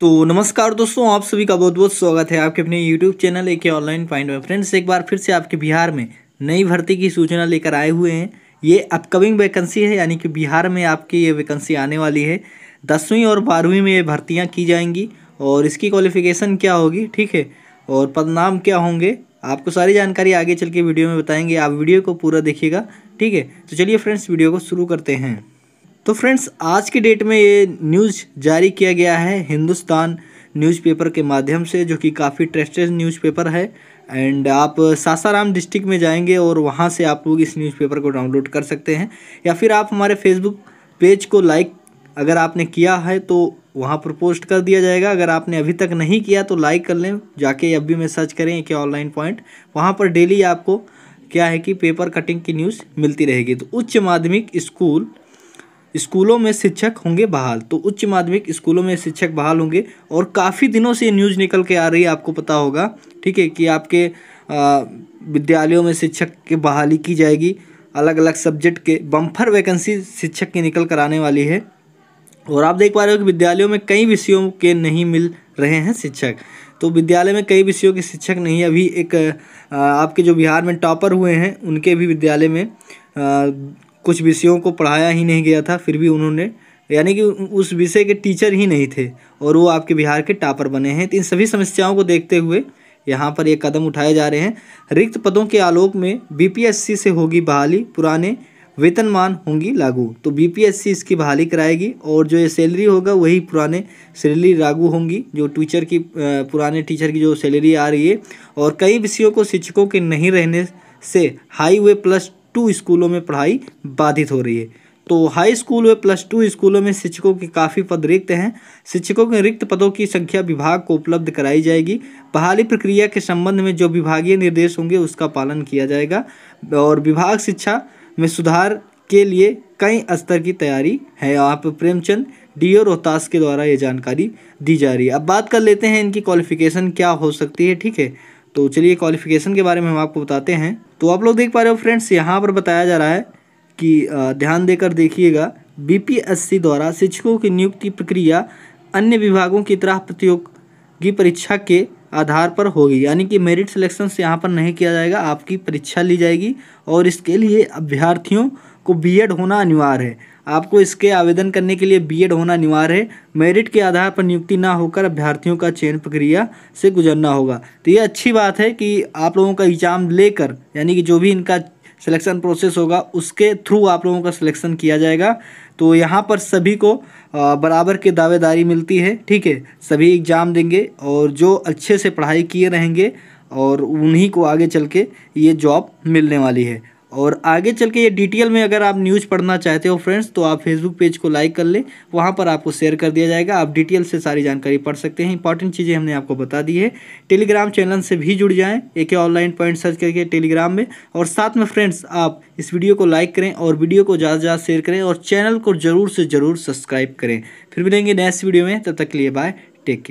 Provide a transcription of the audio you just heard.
तो नमस्कार दोस्तों आप सभी का बहुत बहुत स्वागत है आपके अपने यूट्यूब चैनल एक ऑनलाइन पॉइंट में फ्रेंड्स एक बार फिर से आपके बिहार में नई भर्ती की सूचना लेकर आए हुए हैं ये अपकमिंग वैकेंसी है यानी कि बिहार में आपकी ये वैकेंसी आने वाली है दसवीं और बारहवीं में ये भर्तियाँ की जाएंगी और इसकी क्वालिफिकेशन क्या होगी ठीक है और पदनाम क्या होंगे आपको सारी जानकारी आगे चल के वीडियो में बताएंगे आप वीडियो को पूरा देखिएगा ठीक है तो चलिए फ्रेंड्स वीडियो को शुरू करते हैं तो फ्रेंड्स आज की डेट में ये न्यूज़ जारी किया गया है हिंदुस्तान न्यूज़पेपर के माध्यम से जो कि काफ़ी ट्रस्टेड न्यूज़पेपर है एंड आप सासाराम डिस्ट्रिक्ट में जाएंगे और वहाँ से आप लोग इस न्यूज़पेपर को डाउनलोड कर सकते हैं या फिर आप हमारे फेसबुक पेज को लाइक अगर आपने किया है तो वहाँ पर पोस्ट कर दिया जाएगा अगर आपने अभी तक नहीं किया तो लाइक कर लें जाके अब भी मैं सर्च करें कि ऑनलाइन पॉइंट वहाँ पर डेली आपको क्या है कि पेपर कटिंग की न्यूज़ मिलती रहेगी तो उच्च माध्यमिक स्कूल स्कूलों में शिक्षक होंगे बहाल तो उच्च माध्यमिक स्कूलों में शिक्षक बहाल होंगे और काफ़ी दिनों से ये न्यूज़ निकल के आ रही है आपको पता होगा ठीक है कि आपके विद्यालयों में शिक्षक की बहाली की जाएगी अलग अलग सब्जेक्ट के बम्फर वैकेंसी शिक्षक की निकल कर आने वाली है और आप देख पा रहे हो कि विद्यालयों में कई विषयों के नहीं मिल रहे हैं शिक्षक तो विद्यालय में कई विषयों के शिक्षक नहीं अभी एक आपके जो बिहार में टॉपर हुए हैं उनके भी विद्यालय में कुछ विषयों को पढ़ाया ही नहीं गया था फिर भी उन्होंने यानी कि उस विषय के टीचर ही नहीं थे और वो आपके बिहार के टापर बने हैं तो इन सभी समस्याओं को देखते हुए यहाँ पर ये कदम उठाए जा रहे हैं रिक्त पदों के आलोक में बीपीएससी से होगी बहाली पुराने वेतनमान होंगी लागू तो बीपीएससी इसकी बहाली कराएगी और जो ये सैलरी होगा वही पुराने सैलरी लागू होंगी जो टीचर की पुराने टीचर की जो सैलरी आ रही है और कई विषयों को शिक्षकों के नहीं रहने से हाईवे प्लस टू स्कूलों में पढ़ाई बाधित हो रही है तो हाई स्कूल व प्लस टू स्कूलों में शिक्षकों के काफ़ी पद रिक्त हैं शिक्षकों के रिक्त पदों की संख्या विभाग को उपलब्ध कराई जाएगी बहाली प्रक्रिया के संबंध में जो विभागीय निर्देश होंगे उसका पालन किया जाएगा और विभाग शिक्षा में सुधार के लिए कई स्तर की तैयारी है आप प्रेमचंद डी ओ रोहतास के द्वारा ये जानकारी दी जा रही है अब बात कर लेते हैं इनकी क्वालिफिकेशन क्या हो सकती है ठीक है तो चलिए क्वालिफिकेशन के बारे में हम आपको बताते हैं तो आप लोग देख पा रहे हो फ्रेंड्स यहाँ पर बताया जा रहा है कि ध्यान देकर देखिएगा बीपीएससी द्वारा शिक्षकों की नियुक्ति प्रक्रिया अन्य विभागों की तरह प्रतियोगी परीक्षा के आधार पर होगी यानी कि मेरिट सिलेक्शन से यहाँ पर नहीं किया जाएगा आपकी परीक्षा ली जाएगी और इसके लिए अभ्यर्थियों को बीएड होना अनिवार्य है आपको इसके आवेदन करने के लिए बीएड होना अनिवार्य है मेरिट के आधार पर नियुक्ति ना होकर अभ्यर्थियों का चयन प्रक्रिया से गुजरना होगा तो ये अच्छी बात है कि आप लोगों का एग्ज़ाम लेकर यानी कि जो भी इनका सिलेक्शन प्रोसेस होगा उसके थ्रू आप लोगों का सिलेक्शन किया जाएगा तो यहाँ पर सभी को बराबर के दावेदारी मिलती है ठीक है सभी एग्ज़ाम देंगे और जो अच्छे से पढ़ाई किए रहेंगे और उन्हीं को आगे चल के ये जॉब मिलने वाली है और आगे चल के ये डिटेल में अगर आप न्यूज़ पढ़ना चाहते हो फ्रेंड्स तो आप फेसबुक पेज को लाइक कर ले वहाँ पर आपको शेयर कर दिया जाएगा आप डिटेल से सारी जानकारी पढ़ सकते हैं इंपॉर्टेंट चीज़ें हमने आपको बता दी है टेलीग्राम चैनल से भी जुड़ जाएँ एक ऑनलाइन पॉइंट सर्च करके टेलीग्राम में और साथ में फ्रेंड्स आप इस वीडियो को लाइक करें और वीडियो को ज़्यादा से ज़्यादा शेयर करें और चैनल को ज़रूर से ज़रूर सब्सक्राइब करें फिर मिलेंगे नेक्स्ट वीडियो में तब तक के लिए बाय टेक केयर